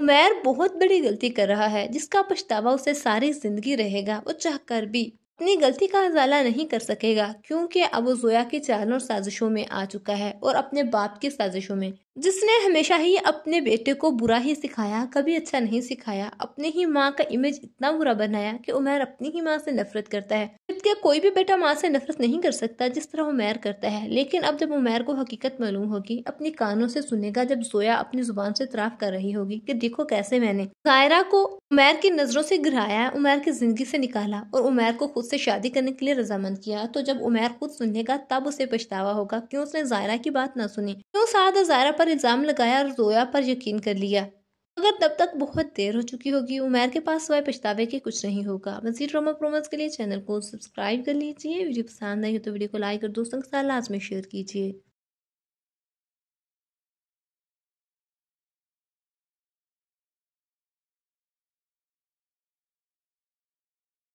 उमैर बहुत बड़ी गलती कर रहा है जिसका पछतावा उसे सारी जिंदगी रहेगा वो चाह कर भी अपनी गलती का अजाला नहीं कर सकेगा क्योंकि अब वो जोया की चारों साजिशों में आ चुका है और अपने बाप की साजिशों में जिसने हमेशा ही अपने बेटे को बुरा ही सिखाया कभी अच्छा नहीं सिखाया अपनी ही माँ का इमेज इतना बुरा बनाया कि उमेर अपनी ही माँ से नफरत करता है इसलिए कोई भी बेटा माँ से नफरत नहीं कर सकता जिस तरह उमैर करता है लेकिन अब जब उमैर को हकीकत मालूम होगी अपनी कानों से सुनेगा जब जोया अपनी जुबान से इतराफ कर रही होगी कि देखो कैसे मैंने जायरा को उमैर की नजरों से गिराया उमैर की जिंदगी से निकाला और उमैर को खुद से शादी करने के लिए रजामंद किया तो जब उमैर खुद सुनेगा तब उसे पछतावा होगा क्यों उसने जायरा की बात ना सुनी क्यों सादा जायरा पर इल्जाम लगाया और जोया पर यकीन कर लिया मगर तब तक बहुत देर हो चुकी होगी उमैर के पास सिवाय पछतावे के कुछ नहीं होगा मजीद ड्रामा प्रोमोज के लिए चैनल को सब्सक्राइब कर लीजिए वीडियो पसंद आई हो तो वीडियो को लाइक और दोस्तों के साथ लाजमी शेयर कीजिए